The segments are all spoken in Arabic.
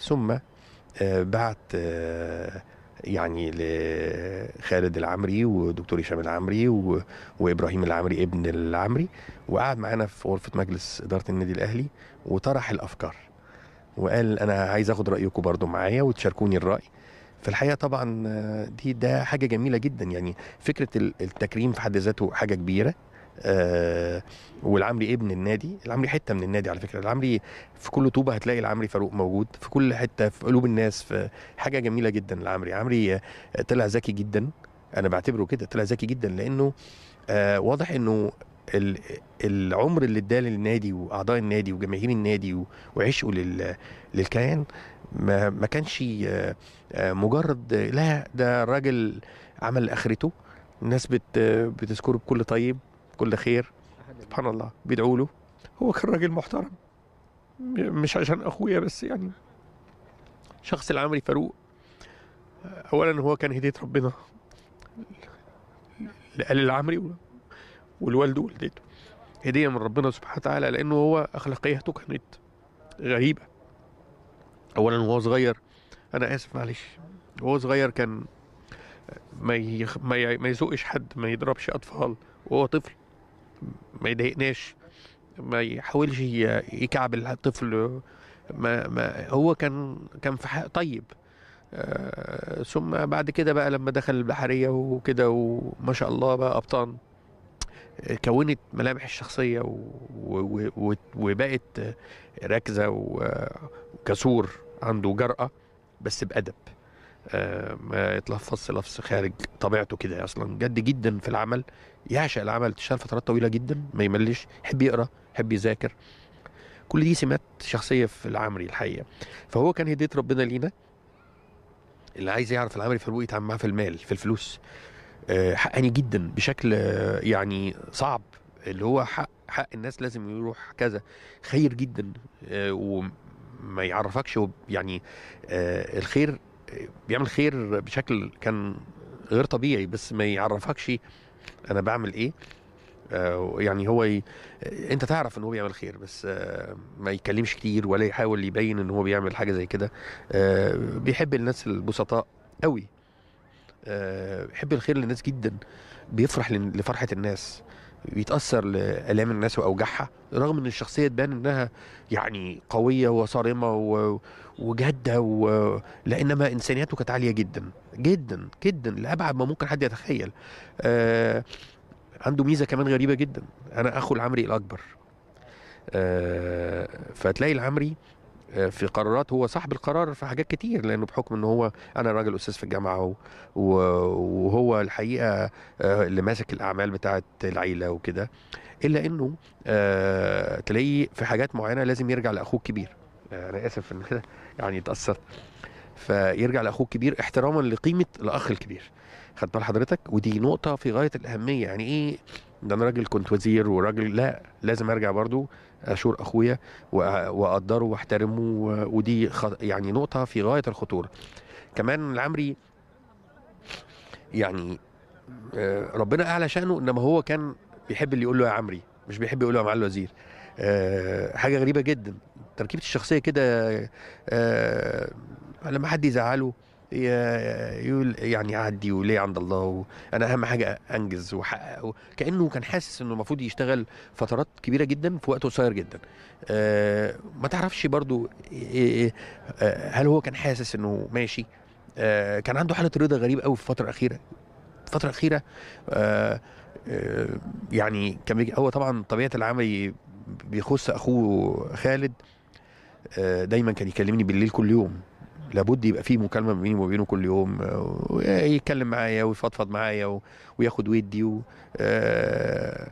ثم آه، بعت آه، يعني لخالد العمري ودكتور هشام العمري و... وابراهيم العمري ابن العمري وقعد معانا في غرفه مجلس اداره النادي الاهلي وطرح الافكار وقال انا عايز اخد رايكم برضو معايا وتشاركوني الراي في الحقيقه طبعا آه، دي ده حاجه جميله جدا يعني فكره التكريم في حد ذاته حاجه كبيره آه، والعمري ابن ايه النادي العمري حته من النادي على فكره العمري في كل طوبه هتلاقي العمري فاروق موجود في كل حته في قلوب الناس في حاجه جميله جدا العمري عمري آه، طلع ذكي جدا انا بعتبره كده طلع ذكي جدا لانه آه، واضح انه العمر اللي اداه للنادي واعضاء النادي وجماهير النادي وعشقه للكيان ما, كانش مجرد لا ده راجل عمل اخرته الناس بتذكره بكل طيب كل خير سبحان الله بيدعوا له هو كان راجل محترم مش عشان اخويا بس يعني شخص العمري فاروق اولا هو كان هديه ربنا لآل العمري والوالد ووالدته هديه من ربنا سبحانه وتعالى لانه هو اخلاقياته كانت غريبه اولا وهو صغير انا اسف معلش وهو صغير كان ما يخ... ما, ما يزقش حد ما يضربش اطفال وهو طفل ما يضايقناش ما يحاولش يكعب الطفل ما, ما هو كان كان في حق طيب آه، ثم بعد كده بقى لما دخل البحريه وكده وما شاء الله بقى ابطان كونت ملامح الشخصيه وبقت راكزه وكسور عنده جرأه بس بأدب آه، ما يتلفظش لفظ خارج طبيعته كده يعني اصلا جد جدا في العمل يعشق العمل تشتغل فترات طويله جدا ما يملش يحب يقرا يحب يذاكر كل دي سمات شخصيه في العمري الحقيقه فهو كان هديه ربنا لينا اللي عايز يعرف العمري فاروق يتعامل معاه في المال في الفلوس آه، حقاني جدا بشكل آه، يعني صعب اللي هو حق حق الناس لازم يروح كذا خير جدا وما يعرفكش يعني الخير بيعمل خير بشكل كان غير طبيعي بس ما يعرفكش انا بعمل ايه آه، يعني هو ي... انت تعرف ان هو بيعمل خير بس آه، ما يتكلمش كتير ولا يحاول يبين ان هو بيعمل حاجه زي كده آه، بيحب الناس البسطاء قوي بيحب الخير للناس جدا بيفرح لفرحه الناس بيتاثر لالام الناس واوجاعها رغم ان الشخصيه تبان انها يعني قويه وصارمه وجاده و... لانما انسانيته كانت عاليه جدا جدا جدا لابعد ما ممكن حد يتخيل آه عنده ميزه كمان غريبه جدا انا اخو العمري الاكبر آه فتلاقي العمري آه، في قرارات هو صاحب القرار في حاجات كتير لانه بحكم ان هو انا راجل استاذ في الجامعه وهو الحقيقه آه، اللي ماسك الاعمال بتاعه العيله وكده الا انه آه، تلاقيه في حاجات معينه لازم يرجع لاخوه الكبير انا اسف ان كده يعني اتاثر فيرجع لاخوه الكبير احتراما لقيمه الاخ الكبير خدت بال حضرتك ودي نقطه في غايه الاهميه يعني ايه ده انا راجل كنت وزير وراجل لا لازم ارجع برضو اشور اخويا واقدره واحترمه ودي يعني نقطه في غايه الخطوره كمان العمري يعني آه، ربنا اعلى شانه انما هو كان بيحب اللي يقول له يا عمري مش بيحب يقول له يا معالي الوزير آه، حاجه غريبه جدا تركيبه الشخصيه كده آه، لما حد يزعله يعني يعدي وليه عند الله انا اهم حاجه انجز واحقق كانه كان حاسس انه المفروض يشتغل فترات كبيره جدا في وقت قصير جدا آه، ما تعرفش برضو إيه، إيه، إيه، آه، هل هو كان حاسس انه ماشي آه، كان عنده حاله رضا غريبه قوي في الفتره الاخيره الفتره الاخيره يعني كان هو طبعا طبيعه العمل بيخص اخوه خالد دايما كان يكلمني بالليل كل يوم لابد يبقى في مكالمه بيني وبينه كل يوم ويتكلم آه، معايا ويفضفض معايا وياخد ويدي و... آه،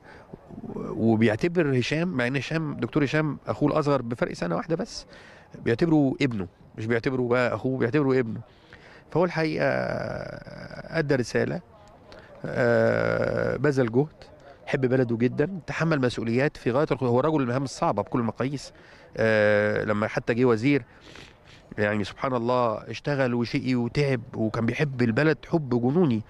وبيعتبر هشام مع ان هشام دكتور هشام اخوه الاصغر بفرق سنه واحده بس بيعتبره ابنه مش بيعتبره بقى اخوه بيعتبره ابنه فهو الحقيقه ادى رساله آه، بذل جهد حب بلده جدا تحمل مسؤوليات في غايه هو رجل المهام الصعبه بكل المقاييس لما حتى جه وزير يعني سبحان الله اشتغل وشقي وتعب وكان بيحب البلد حب جنوني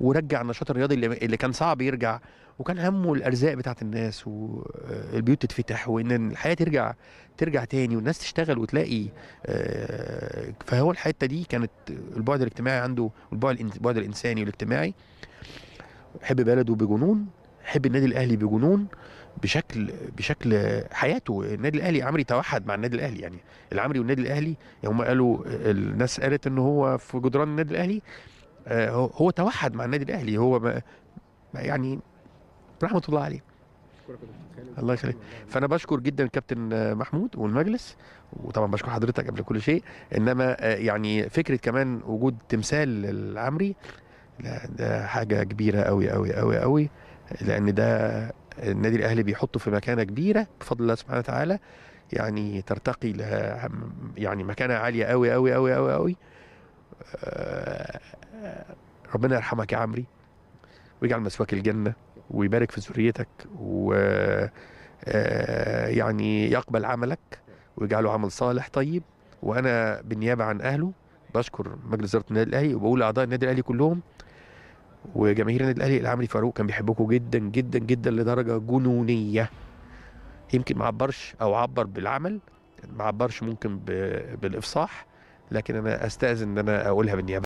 ورجع النشاط الرياضي اللي كان صعب يرجع وكان همه الارزاق بتاعت الناس والبيوت آه، تتفتح وان الحياه ترجع ترجع تاني والناس تشتغل وتلاقي آه، فهو الحته دي كانت البعد الاجتماعي عنده البعد الانساني والاجتماعي حب بلده بجنون حب النادي الاهلي بجنون بشكل بشكل حياته النادي الاهلي عمري توحد مع النادي الاهلي يعني العمري والنادي الاهلي هم قالوا الناس قالت ان هو في جدران النادي الاهلي آه، هو توحد مع النادي الاهلي هو ما يعني رحمه الله عليه الله يخليك فانا بشكر جدا الكابتن محمود والمجلس وطبعا بشكر حضرتك قبل كل شيء انما آه، يعني فكره كمان وجود تمثال العمري لا ده حاجه كبيره قوي قوي قوي قوي لان ده النادي الاهلي بيحطه في مكانه كبيره بفضل الله سبحانه وتعالى يعني ترتقي ل يعني مكانه عاليه قوي قوي قوي قوي قوي آه، ربنا يرحمك يا عمري ويجعل مسواك الجنه ويبارك في ذريتك و آه، يعني يقبل عملك ويجعله عمل صالح طيب وانا بالنيابه عن اهله بشكر مجلس اداره النادي الاهلي وبقول اعضاء النادي الاهلي كلهم وجماهير النادي الاهلي العامري فاروق كان بيحبكم جدا جدا جدا لدرجه جنونيه يمكن ما عبرش او عبر بالعمل ما عبرش ممكن بالافصاح لكن انا استاذن ان انا اقولها بالنيابه